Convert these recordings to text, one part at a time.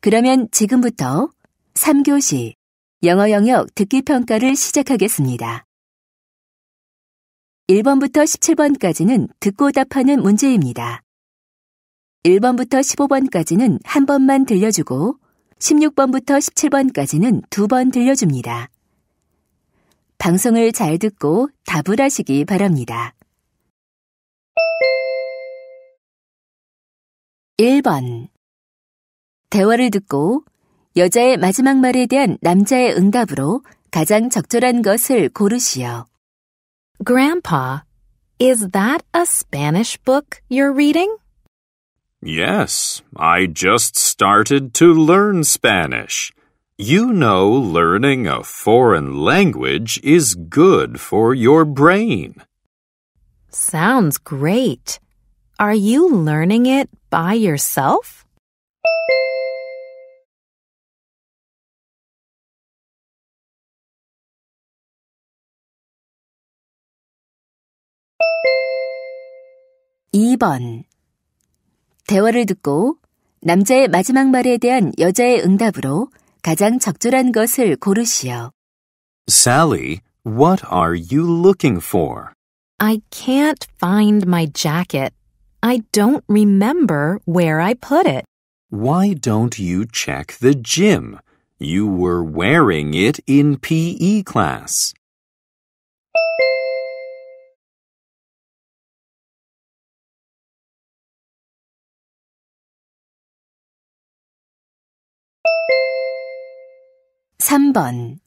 그러면 지금부터 3교시 영어 영역 듣기 평가를 시작하겠습니다. 1번부터 17번까지는 듣고 답하는 문제입니다. 1번부터 15번까지는 한 번만 들려주고 16번부터 17번까지는 두 번 들려줍니다. 방송을 잘 듣고 답을 하시기 바랍니다. 1번 대화를 듣고 여자의 마지막 말에 대한 남자의 응답으로 가장 적절한 것을 고르시오. Grandpa, is that a Spanish book you're reading? Yes, I just started to learn Spanish. You know, learning a foreign language is good for your brain. Sounds great. Are you learning it by yourself? 2번. 대화를 듣고 남자의 마지막 말에 대한 여자의 응답으로 가장 적절한 것을 고르시오. Sally, what are you looking for? I can't find my jacket. I don't remember where I put it. Why don't you check the gym? You were wearing it in PE class. 3번.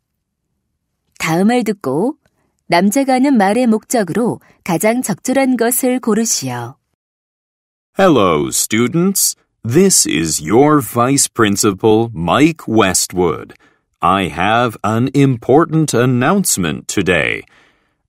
다음을 듣고 남자가 하는 말의 목적으로 가장 적절한 것을 고르시오. Hello, students. This is your vice principal, Mike Westwood. I have an important announcement today.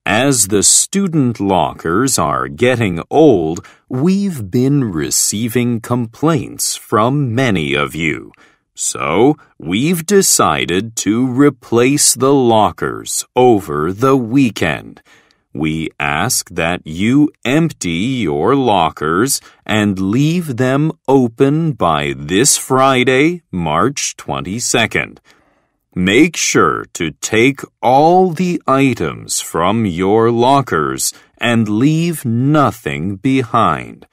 As the student lockers are getting old, we've been receiving complaints from many of you. So we've decided to replace the lockers over the weekend. We ask that you empty your lockers and leave them open by this Friday, March 22nd. Make sure to take all the items from your lockers and leave nothing behind.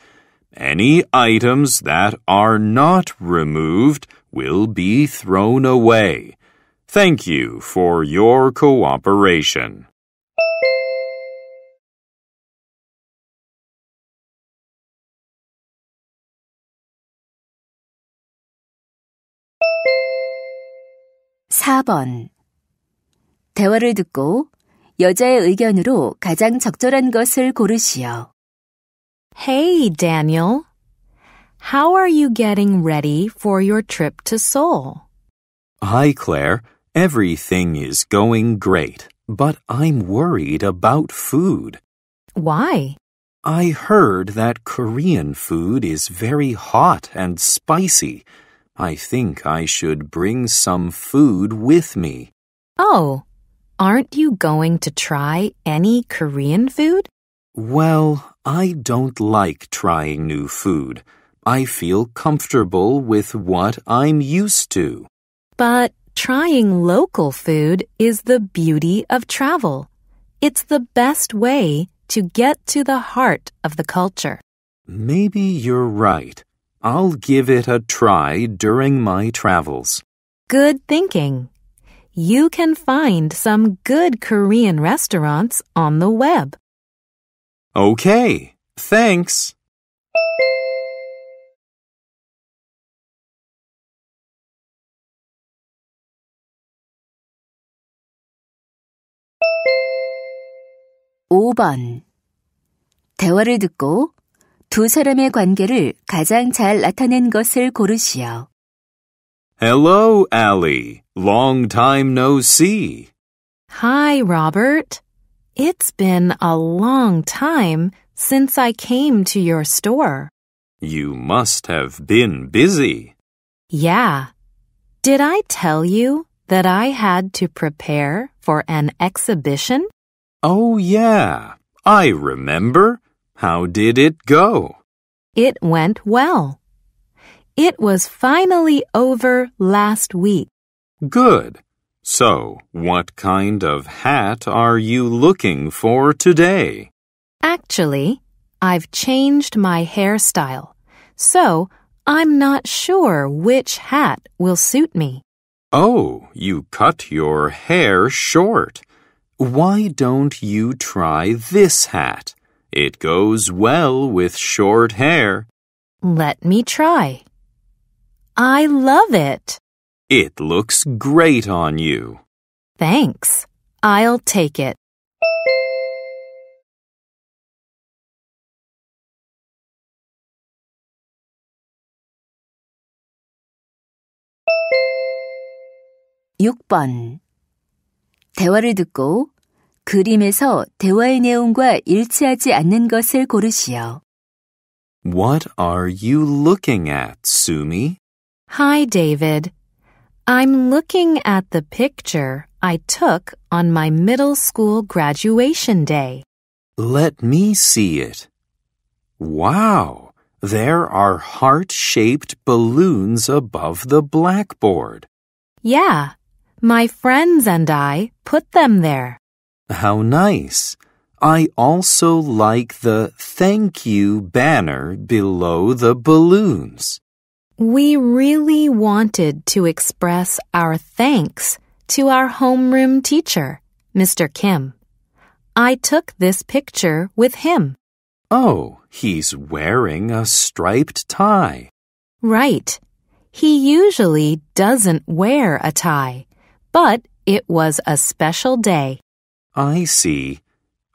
Any items that are not removed will be thrown away. Thank you for your cooperation. (4번) 대화를 듣고 여자의 의견으로 가장 적절한 것을 고르시오. Hey, Daniel. How are you getting ready for your trip to Seoul? Hi, Claire. Everything is going great, but I'm worried about food. Why? I heard that Korean food is very hot and spicy. I think I should bring some food with me. Oh, aren't you going to try any Korean food? Well, I don't like trying new food. I feel comfortable with what I'm used to. But trying local food is the beauty of travel. It's the best way to get to the heart of the culture. Maybe you're right. I'll give it a try during my travels. Good thinking. You can find some good Korean restaurants on the web. Okay, thanks. 5번. 대화를 듣고 두 사람의 관계를 가장 잘 나타낸 것을 고르시오. Hello, Allie. Long time no see. Hi, Robert. It's been a long time since I came to your store. You must have been busy. Yeah. Did I tell you that I had to prepare for an exhibition? Oh, yeah, I remember. How did it go? It went well. It was finally over last week. Good. So, what kind of hat are you looking for today? Actually, I've changed my hairstyle, so I'm not sure which hat will suit me. Oh, you cut your hair short. Why don't you try this hat? It goes well with short hair. Let me try. I love it. It looks great on you. Thanks. I'll take it. (6번) 대화를 듣고 그림에서 대화의 내용과 일치하지 않는 것을 고르시오. What are you looking at, Sumi? Hi, David. I'm looking at the picture I took on my middle school graduation day. Let me see it. Wow! There are heart shaped balloons above the blackboard. Yeah, my friends and I put them there. How nice. I also like the thank you banner below the balloons. We really wanted to express our thanks to our homeroom teacher, Mr. Kim. I took this picture with him. Oh, he's wearing a striped tie. Right. He usually doesn't wear a tie. But it was a special day. I see.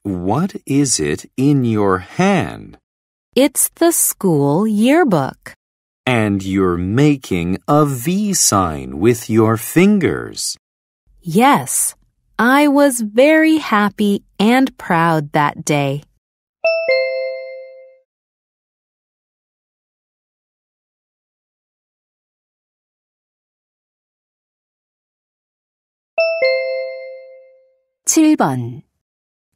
What is it in your hand? It's the school yearbook. And you're making a V sign with your fingers. Yes, I was very happy and proud that day. 7번.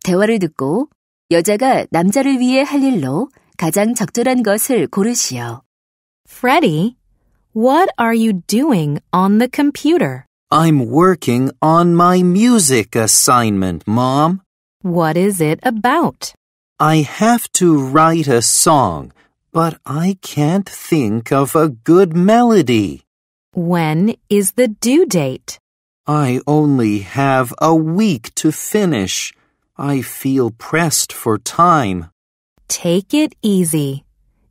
대화를 듣고 여자가 남자를 위해 할 일로 가장 적절한 것을 고르시오. Freddie, what are you doing on the computer? I'm working on my music assignment, Mom. What is it about? I have to write a song, but I can't think of a good melody. When is the due date? I only have a week to finish. I feel pressed for time. Take it easy.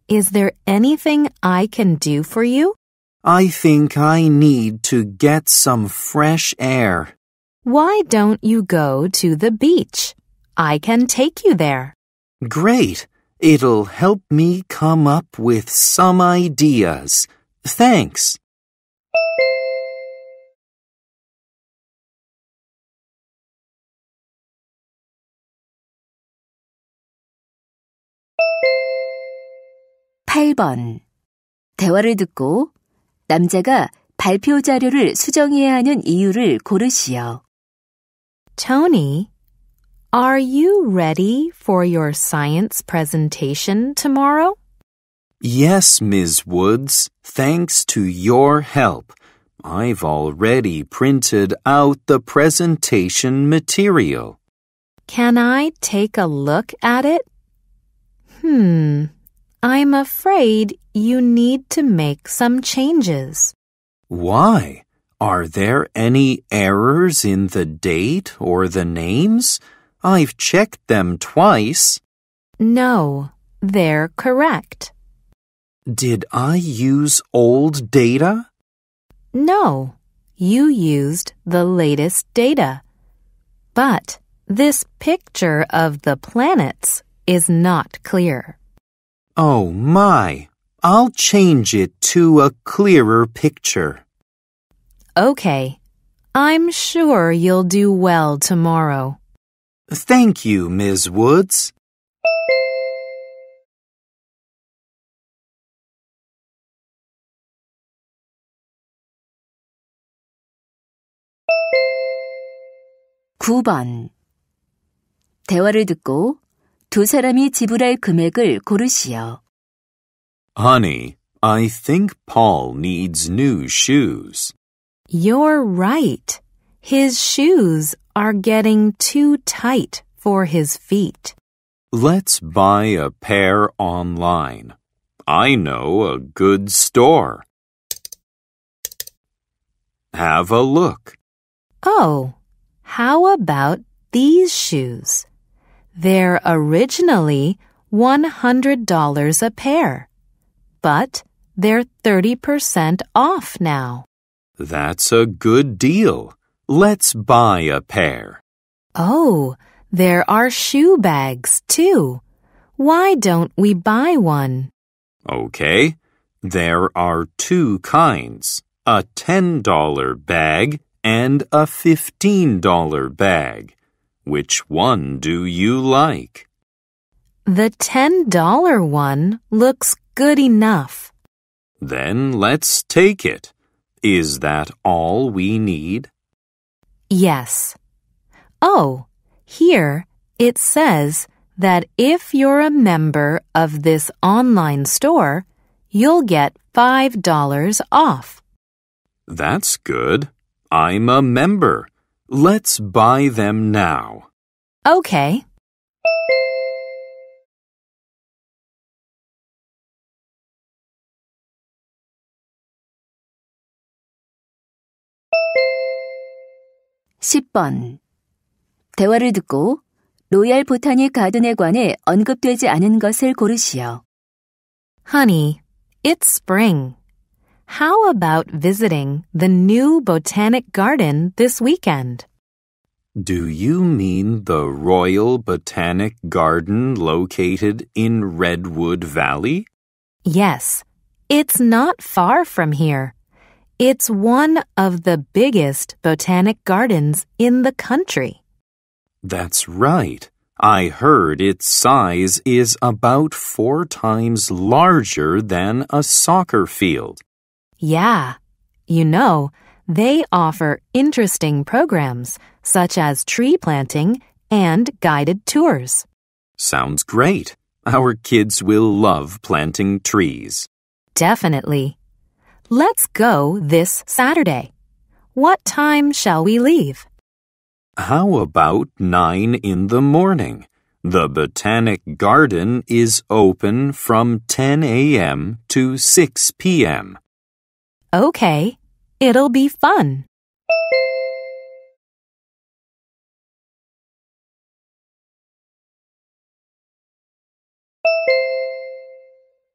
Is there anything I can do for you? I think I need to get some fresh air. Why don't you go to the beach? I can take you there. Great. It'll help me come up with some ideas. Thanks. 8번. 대화를 듣고 남자가 발표 자료를 수정해야 하는 이유를 고르시오. Tony, are you ready for your science presentation tomorrow? Yes, Ms. Woods. Thanks to your help, I've already printed out the presentation material. Can I take a look at it? Hmm. I'm afraid you need to make some changes. Why? Are there any errors in the date or the names? I've checked them twice. No, they're correct. Did I use old data? No, you used the latest data. But this picture of the planets is not clear. Oh my, I'll change it to a clearer picture. Okay, I'm sure you'll do well tomorrow. Thank you, Ms. Woods. (9번) 대화를 듣고 두 사람이 지불할 금액을 고르시오. Honey, I think Paul needs new shoes. You're right. His shoes are getting too tight for his feet. Let's buy a pair online. I know a good store. Have a look. Oh, how about these shoes? They're originally $100 a pair, but they're 30% off now. That's a good deal. Let's buy a pair. Oh, there are shoe bags too. Why don't we buy one? Okay. There are two kinds, a $10 bag and a $15 bag. Which one do you like? The $10 one looks good enough. Then let's take it. Is that all we need? Yes. Oh, here it says that if you're a member of this online store, you'll get $5 off. That's good. I'm a member. Let's buy them now. Okay. (10번) 대화를 듣고 로얄 보타닉 가든에 관해 언급되지 않은 것을 고르시오. Honey, it's spring. How about visiting the new Botanic Garden this weekend? Do you mean the Royal Botanic Garden located in Redwood Valley? Yes. It's not far from here. It's one of the biggest botanic gardens in the country. That's right. I heard its size is about four times larger than a soccer field. Yeah. You know, they offer interesting programs such as tree planting and guided tours. Sounds great. Our kids will love planting trees. Definitely. Let's go this Saturday. What time shall we leave? How about nine in the morning? The Botanic Garden is open from 10 a.m. to 6 p.m. Okay, it'll be fun.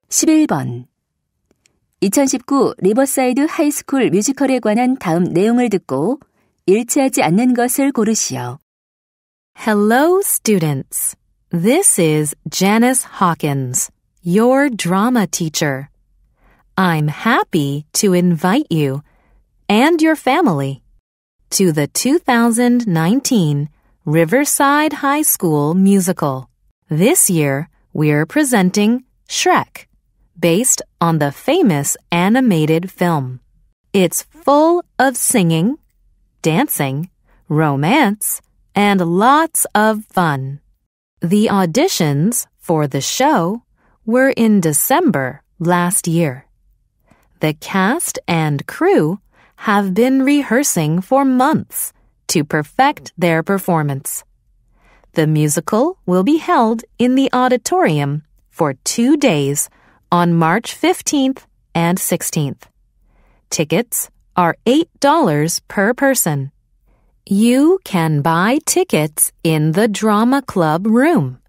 (11번) 2019 리버사이드 하이스쿨 뮤지컬에 관한 다음 내용을 듣고 일치하지 않는 것을 고르시오. Hello, students. This is Janice Hawkins, your drama teacher. I'm happy to invite you and your family to the 2019 Riverside High School musical. This year, we're presenting Shrek, based on the famous animated film. It's full of singing, dancing, romance, and lots of fun. The auditions for the show were in December last year the cast and crew have been rehearsing for months to perfect their performance. The musical will be held in the auditorium for two days on March 15th and 16th. Tickets are $8 per person. You can buy tickets in the drama club room.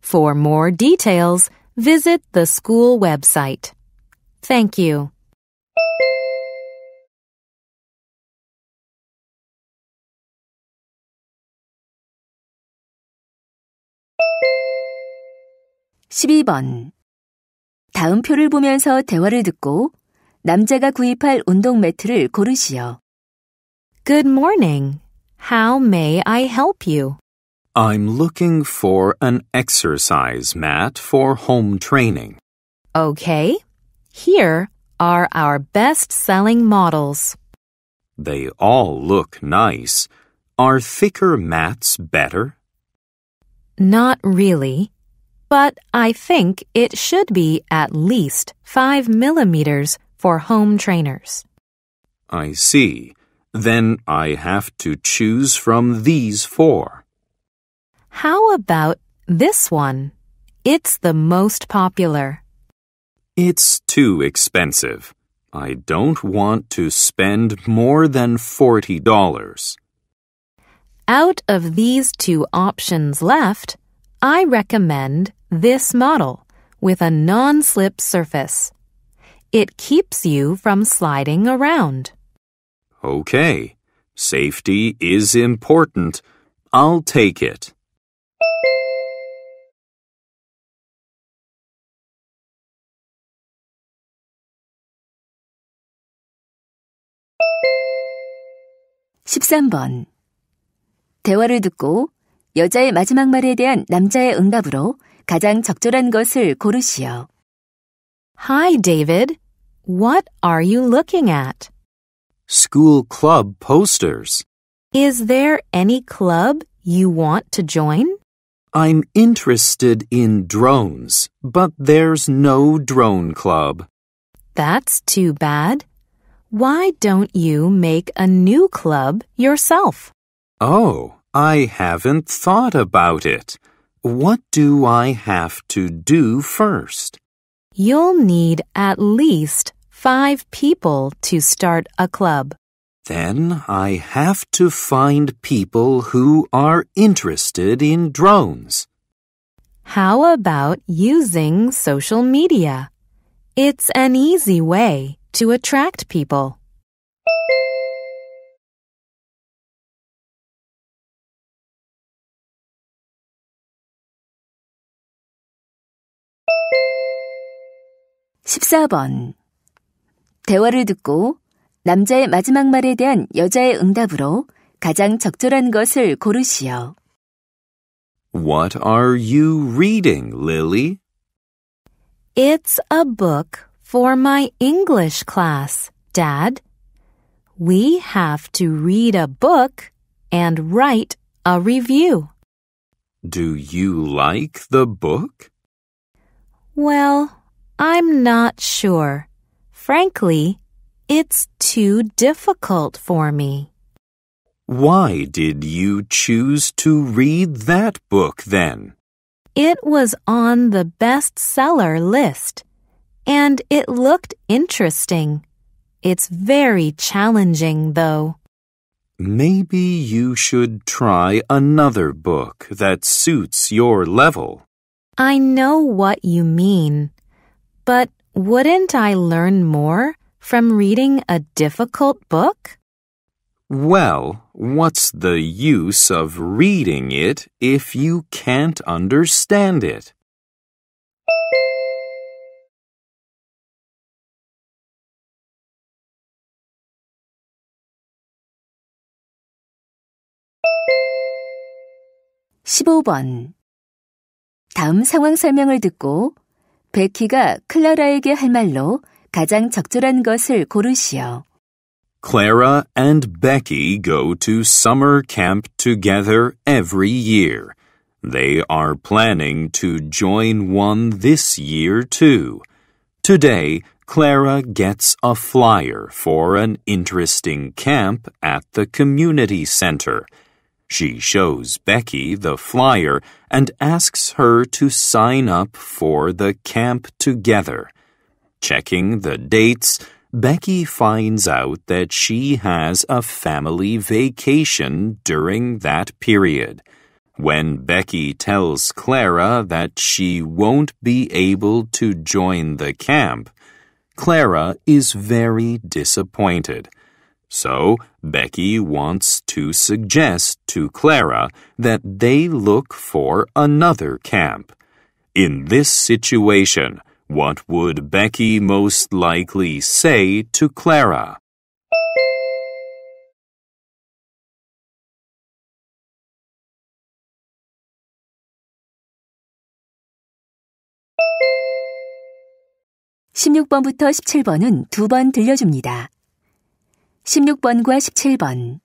For more details, visit the school website. Thank you. 12번 다음 표를 보면서 대화를 듣고 남자가 구입할 운동 매트를 고르시오. Good morning. How may I help you? I'm looking for an exercise mat for home training. Okay. Here are our best selling models. They all look nice. Are thicker mats better? Not really but I think it should be at least 5 millimeters for home trainers. I see. Then I have to choose from these four. How about this one? It's the most popular. It's too expensive. I don't want to spend more than $40. Out of these two options left, I recommend this model with a non-slip surface. It keeps you from sliding around. Okay. Safety is important. I'll take it. (13번) 대화를 듣고 여자의 마지막 말에 대한 남자의 응답으로 가장 적절한 것을 고르시오. Hi, David. What are you looking at? School club posters. Is there any club you want to join? I'm interested in drones, but there's no drone club. That's too bad. Why don't you make a new club yourself? Oh, I haven't thought about it. What do I have to do first? You'll need at least five people to start a club. Then I have to find people who are interested in drones. How about using social media? It's an easy way to attract people. 14번. 대화를 듣고 남자의 마지막 말에 대한 여자의 응답으로 가장 적절한 것을 고르시오. What are you reading, Lily? It's a book for my English class, Dad. We have to read a book and write a review. Do you like the book? Well, I'm not sure. Frankly, it's too difficult for me. Why did you choose to read that book then? It was on the bestseller list, and it looked interesting. It's very challenging, though. Maybe you should try another book that suits your level. I know what you mean. But wouldn't I learn more from reading a difficult book? Well, what's the use of reading it if you can't understand it? (15번) 다음 상황 설명을 듣고 베키가 클라라에게 할 말로 가장 적절한 것을 고르시오. Clara and Becky go to summer camp together every year. They are planning to join one this year too. Today, Clara gets a flyer for an interesting camp at the community center. She shows Becky the flyer and asks her to sign up for the camp together. Checking the dates, Becky finds out that she has a family vacation during that period. When Becky tells Clara that she won't be able to join the camp, Clara is very disappointed. So, Becky wants to suggest to Clara that they look for another camp. In this situation, what would Becky most likely say to Clara? (16번부터 17번은 두 번 들려줍니다.) 16번과 17번.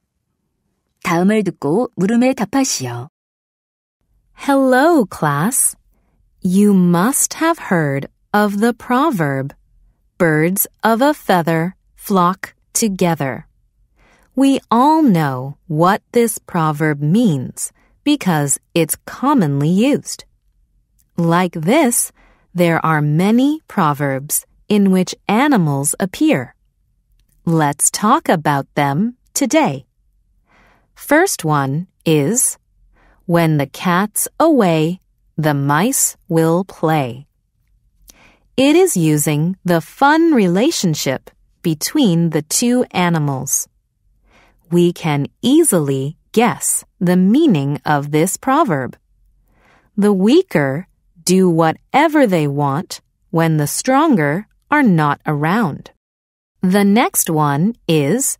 다음을 듣고 물음에 답하시오. Hello, class. You must have heard of the proverb, birds of a feather flock together. We all know what this proverb means because it's commonly used. Like this, there are many proverbs in which animals appear. Let's talk about them today. First one is When the cat's away, the mice will play. It is using the fun relationship between the two animals. We can easily guess the meaning of this proverb. The weaker do whatever they want when the stronger are not around. The next one is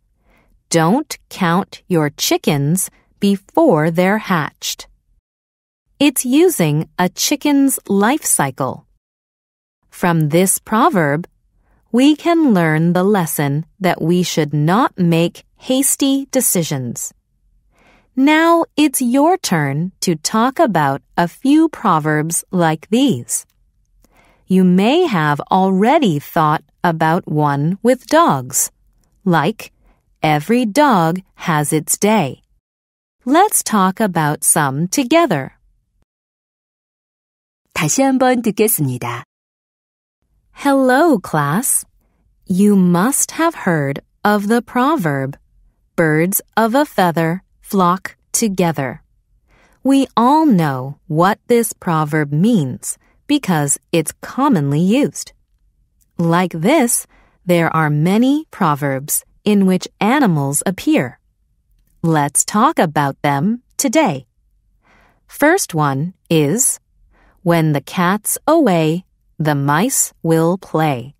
don't count your chickens before they're hatched. It's using a chicken's life cycle. From this proverb, we can learn the lesson that we should not make hasty decisions. Now it's your turn to talk about a few proverbs like these you may have already thought about one with dogs, like every dog has its day. Let's talk about some together. 다시 한번 듣겠습니다. Hello, class. You must have heard of the proverb, birds of a feather flock together. We all know what this proverb means because it's commonly used. Like this, there are many proverbs in which animals appear. Let's talk about them today. First one is When the cat's away, the mice will play.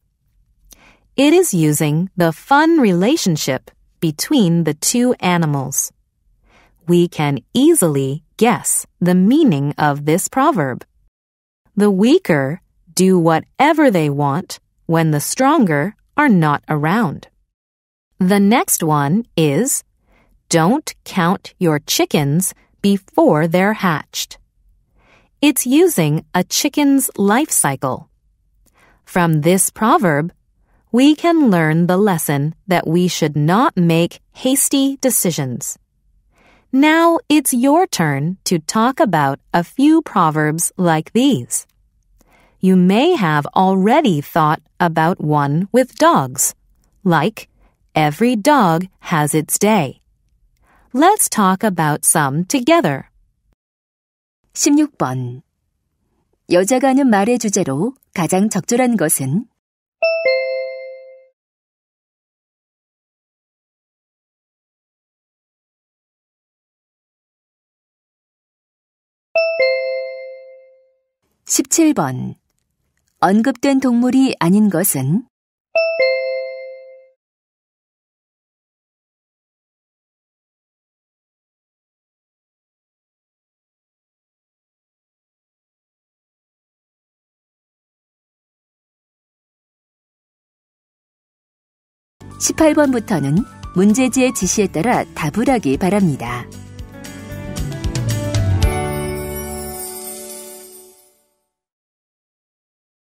It is using the fun relationship between the two animals. We can easily guess the meaning of this proverb. The weaker do whatever they want when the stronger are not around. The next one is don't count your chickens before they're hatched. It's using a chicken's life cycle. From this proverb, we can learn the lesson that we should not make hasty decisions. Now it's your turn to talk about a few proverbs like these. You may have already thought about one with dogs, like, every dog has its day. Let's talk about some together. 16번. 여자가 하는 말의 주제로 가장 적절한 것은 17번. 언급된 동물이 아닌 것은? (18번부터는) 문제지의 지시에 따라 답을 하기 바랍니다.